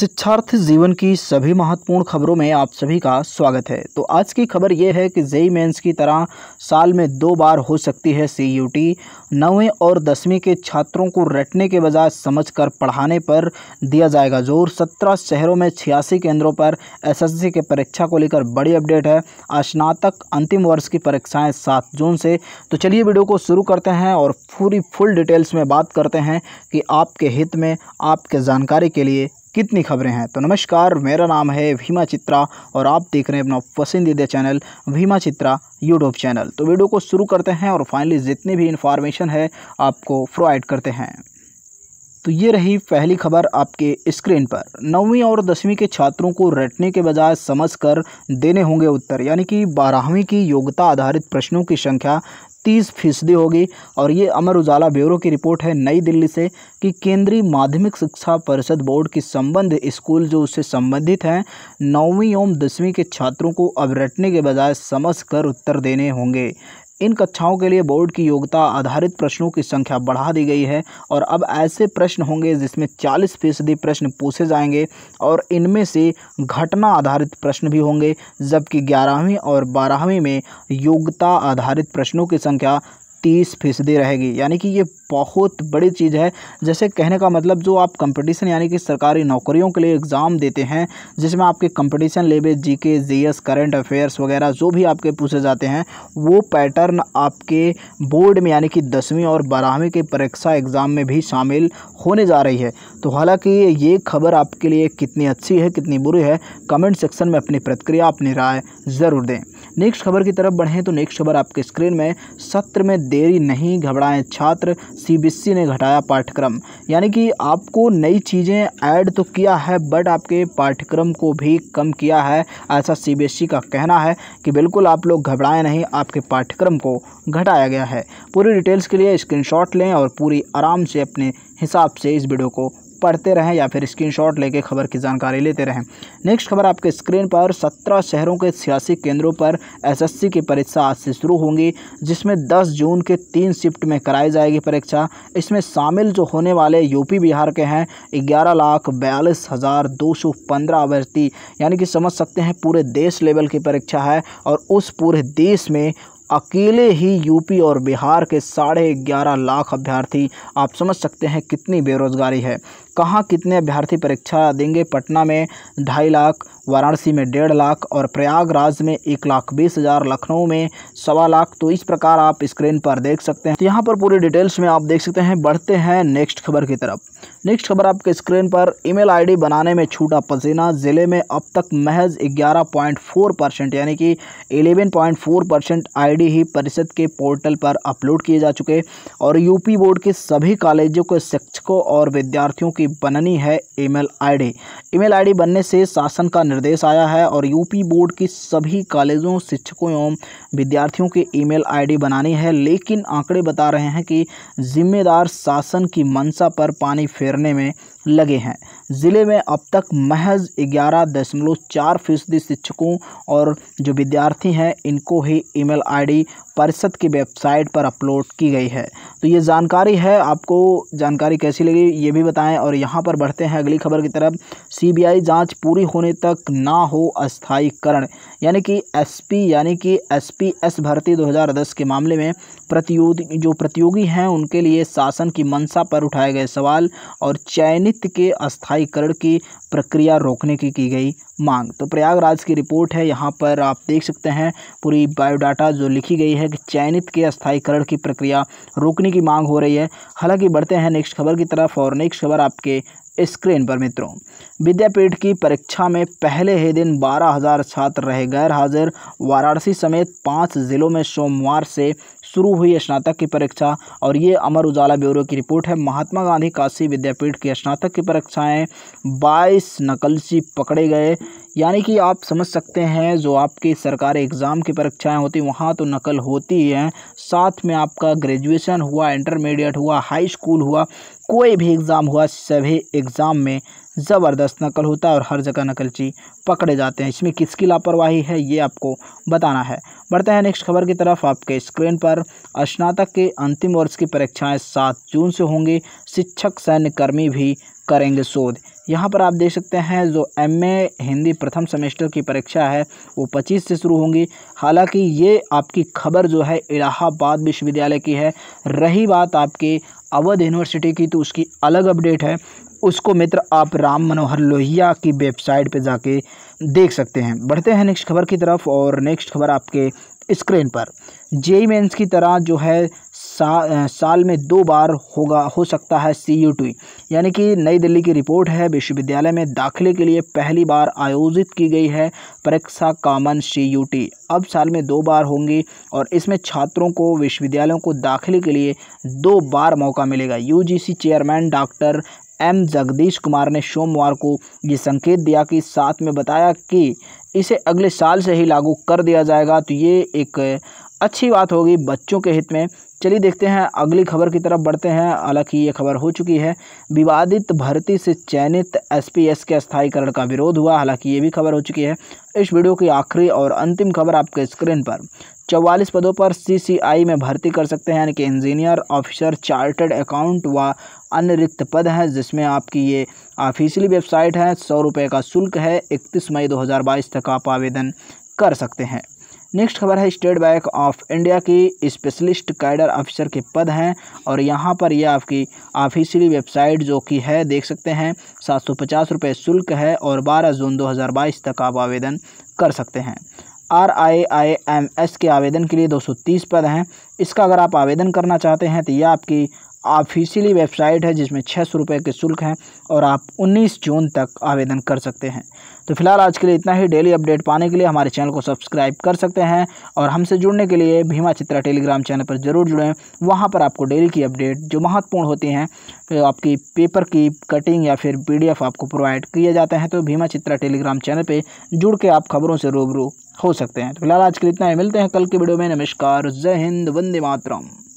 शिक्षार्थ जीवन की सभी महत्वपूर्ण खबरों में आप सभी का स्वागत है तो आज की खबर यह है कि जेई मेंस की तरह साल में दो बार हो सकती है सी यू टी नौवीं और दसवीं के छात्रों को रटने के बजाय समझकर पढ़ाने पर दिया जाएगा जोर सत्रह शहरों में छियासी केंद्रों पर एसएससी के परीक्षा को लेकर बड़ी अपडेट है स्नातक अंतिम वर्ष की परीक्षाएँ सात जून से तो चलिए वीडियो को शुरू करते हैं और पूरी फुल डिटेल्स में बात करते हैं कि आपके हित में आपके जानकारी के लिए कितनी खबरें हैं तो नमस्कार मेरा नाम है भीमा चित्रा और आप देख रहे हैं अपना पसंदीदा channel Bhima Chitra YouTube channel तो वीडियो को शुरू करते हैं और फाइनली जितनी भी इन्फॉर्मेशन है आपको प्रोवाइड करते हैं तो ये रही पहली खबर आपके स्क्रीन पर नौवीं और दसवीं के छात्रों को रटने के बजाय समझकर देने होंगे उत्तर यानी कि बारहवीं की योग्यता आधारित प्रश्नों की संख्या तीस फीसदी होगी और ये अमर उजाला ब्यूरो की रिपोर्ट है नई दिल्ली से कि केंद्रीय माध्यमिक शिक्षा परिषद बोर्ड की संबंध स्कूल जो उससे संबंधित हैं नौवीं एवं दसवीं के छात्रों को अब रटने के बजाय समझ कर उत्तर देने होंगे इन कक्षाओं के लिए बोर्ड की योग्यता आधारित प्रश्नों की संख्या बढ़ा दी गई है और अब ऐसे प्रश्न होंगे जिसमें चालीस फीसदी प्रश्न पूछे जाएंगे और इनमें से घटना आधारित प्रश्न भी होंगे जबकि ग्यारहवीं और बारहवीं में योग्यता आधारित प्रश्नों की संख्या तीस फीसदी रहेगी यानी कि ये बहुत बड़ी चीज़ है जैसे कहने का मतलब जो आप कंपटीशन यानी कि सरकारी नौकरियों के लिए एग्ज़ाम देते हैं जिसमें आपके कंपटीशन के जीके जीएस करंट अफेयर्स वगैरह जो भी आपके पूछे जाते हैं वो पैटर्न आपके बोर्ड में यानी कि दसवीं और बारहवीं के परीक्षा एग्ज़ाम में भी शामिल होने जा रही है तो हालाँकि ये खबर आपके लिए कितनी अच्छी है कितनी बुरी है कमेंट सेक्शन में अपनी प्रतिक्रिया अपनी राय ज़रूर दें नेक्स्ट खबर की तरफ बढ़ें तो नेक्स्ट खबर आपके स्क्रीन में सत्र में देरी नहीं घबराएं छात्र सीबीएसई e ने घटाया पाठ्यक्रम यानी कि आपको नई चीज़ें ऐड तो किया है बट आपके पाठ्यक्रम को भी कम किया है ऐसा सीबीएसई e का कहना है कि बिल्कुल आप लोग घबराएं नहीं आपके पाठ्यक्रम को घटाया गया है पूरी डिटेल्स के लिए स्क्रीनशॉट लें और पूरी आराम से अपने हिसाब से इस वीडियो को पढ़ते रहें या फिर स्क्रीनशॉट लेके खबर की जानकारी लेते रहें नेक्स्ट खबर आपके स्क्रीन पर सत्रह शहरों के सियासी केंद्रों पर एसएससी की परीक्षा आज से शुरू होंगी जिसमें दस जून के तीन शिफ्ट में कराई जाएगी परीक्षा इसमें शामिल जो होने वाले यूपी बिहार के हैं ग्यारह लाख बयालीस हज़ार दो सौ पंद्रह अभ्यर्थी यानी कि समझ सकते हैं पूरे देश लेवल की परीक्षा है और उस पूरे देश में अकेले ही यूपी और बिहार के साढ़े ग्यारह लाख अभ्यर्थी आप समझ सकते हैं कितनी बेरोज़गारी है कहाँ कितने अभ्यर्थी परीक्षा देंगे पटना में ढाई लाख वाराणसी में डेढ़ लाख और प्रयागराज में एक लाख बीस हज़ार लखनऊ में सवा लाख तो इस प्रकार आप स्क्रीन पर देख सकते हैं तो यहाँ पर पूरी डिटेल्स में आप देख सकते हैं बढ़ते हैं नेक्स्ट खबर की तरफ नेक्स्ट खबर आपके स्क्रीन पर ईमेल आईडी बनाने में छूटा पसीना ज़िले में अब तक महज ग्यारह परसेंट यानी कि एलेवन परसेंट आई ही परिषद के पोर्टल पर अपलोड किए जा चुके और यूपी बोर्ड के सभी कॉलेजों के शिक्षकों और विद्यार्थियों की बननी है ईमेल आईडी ईमेल आईडी बनने से शासन का निर्देश आया है और यूपी बोर्ड की सभी कॉलेजों शिक्षकों एवं विद्यार्थियों के ईमेल आईडी बनानी है लेकिन आंकड़े बता रहे हैं कि जिम्मेदार शासन की मंशा पर पानी फेरने में लगे हैं ज़िले में अब तक महज ग्यारह दशमलव चार फीसदी शिक्षकों और जो विद्यार्थी हैं इनको ही ईमेल आईडी परिषद की वेबसाइट पर अपलोड की गई है तो ये जानकारी है आपको जानकारी कैसी लगी ये भी बताएं और यहाँ पर बढ़ते हैं अगली खबर की तरफ सीबीआई जांच पूरी होने तक ना हो अस्थायीकरण यानी कि एसपी यानी कि एसपीएस भर्ती 2010 के मामले में प्रतियोगी जो प्रतियोगी हैं उनके लिए शासन की मंशा पर उठाए गए सवाल और चयनित के अस्थायीकरण की प्रक्रिया रोकने की की गई मांग तो प्रयागराज की रिपोर्ट है यहाँ पर आप देख सकते हैं पूरी बायोडाटा जो लिखी गई है विधायक चयनित के स्थायीकरण की प्रक्रिया रोकने की मांग हो रही है हालांकि बढ़ते हैं नेक्स्ट खबर की तरफ और नेक्स्ट खबर आपके स्क्रीन पर मित्रों विद्यापीठ की परीक्षा में पहले ही दिन 12,000 छात्र रहे गैर हाजिर वाराणसी समेत पांच जिलों में सोमवार से शुरू हुई स्नातक की परीक्षा और ये अमर उजाला ब्यूरो की रिपोर्ट है महात्मा गांधी काशी विद्यापीठ की स्नातक की परीक्षाएं 22 नकलची पकड़े गए यानी कि आप समझ सकते हैं जो आपकी सरकारी एग्ज़ाम की परीक्षाएं होती हैं वहाँ तो नकल होती है साथ में आपका ग्रेजुएशन हुआ इंटरमीडिएट हुआ हाई स्कूल हुआ कोई भी एग्ज़ाम हुआ सभी एग्ज़ाम में ज़बरदस्त नकल होता है और हर जगह नकलची पकड़े जाते हैं इसमें किसकी लापरवाही है ये आपको बताना है बढ़ते हैं नेक्स्ट खबर की तरफ आपके स्क्रीन पर स्नातक के अंतिम वर्ष की परीक्षाएं सात जून से होंगी शिक्षक सैन्य कर्मी भी करेंगे शोध यहाँ पर आप देख सकते हैं जो एम हिंदी प्रथम सेमेस्टर की परीक्षा है वो पच्चीस से शुरू होंगी हालाँकि ये आपकी खबर जो है इलाहाबाद विश्वविद्यालय की है रही बात आपकी अवध यूनिवर्सिटी की तो उसकी अलग अपडेट है उसको मित्र आप राम मनोहर लोहिया की वेबसाइट पे जाके देख सकते हैं बढ़ते हैं नेक्स्ट खबर की तरफ और नेक्स्ट खबर आपके स्क्रीन पर जेई मेंस की तरह जो है सा, साल में दो बार होगा हो सकता है सी यू टी यानी कि नई दिल्ली की रिपोर्ट है विश्वविद्यालय में दाखिले के लिए पहली बार आयोजित की गई है परीक्षा कामन सी यू टी अब साल में दो बार होंगी और इसमें छात्रों को विश्वविद्यालयों को दाखिले के लिए दो बार मौका मिलेगा C chairman doctor M Jagadish Kumar ने सोमवार को ये संकेत दिया कि साथ में बताया कि इसे अगले साल से ही लागू कर दिया जाएगा तो ये एक अच्छी बात होगी बच्चों के हित में चलिए देखते हैं अगली खबर की तरफ बढ़ते हैं हालांकि ये खबर हो चुकी है विवादित भर्ती से चयनित एसपीएस के स्थायीकरण का विरोध हुआ हालांकि ये भी खबर हो चुकी है इस वीडियो की आखिरी और अंतिम खबर आपके स्क्रीन पर चौवालीस पदों पर सीसीआई में भर्ती कर सकते हैं यानी कि इंजीनियर ऑफिसर चार्टर्ड अकाउंट व अन्य रिक्त पद हैं जिसमें आपकी ये ऑफिशियली वेबसाइट है सौ रुपये का शुल्क है इकतीस मई दो तक आप आवेदन कर सकते हैं नेक्स्ट खबर है स्टेट बैंक ऑफ इंडिया की स्पेशलिस्ट कैडर ऑफिसर के पद हैं और यहाँ पर यह आपकी ऑफिशियली वेबसाइट जो कि है देख सकते हैं सात सौ पचास रुपये शुल्क है और बारह जून दो हज़ार बाईस तक आप आवेदन कर सकते हैं R I I M S के आवेदन के लिए 230 पद हैं इसका अगर आप आवेदन करना चाहते हैं तो यह आपकी ऑफिशियली वेबसाइट है जिसमें छः सौ रुपये के शुल्क हैं और आप 19 जून तक आवेदन कर सकते हैं तो फिलहाल आज के लिए इतना ही डेली अपडेट पाने के लिए हमारे चैनल को सब्सक्राइब कर सकते हैं और हमसे जुड़ने के लिए भीमा चित्रा टेलीग्राम चैनल पर ज़रूर जुड़ें वहाँ पर आपको डेली की अपडेट जो महत्वपूर्ण होती हैं तो आपकी पेपर की कटिंग या फिर पी आपको प्रोवाइड किए जाते हैं तो भीमा चित्रा टेलीग्राम चैनल पर जुड़ के आप खबरों से रूबरू हो सकते हैं तो फिलहाल आज के लिए इतना ही मिलते हैं कल की वीडियो में नमस्कार जय हिंद वंदे मातरम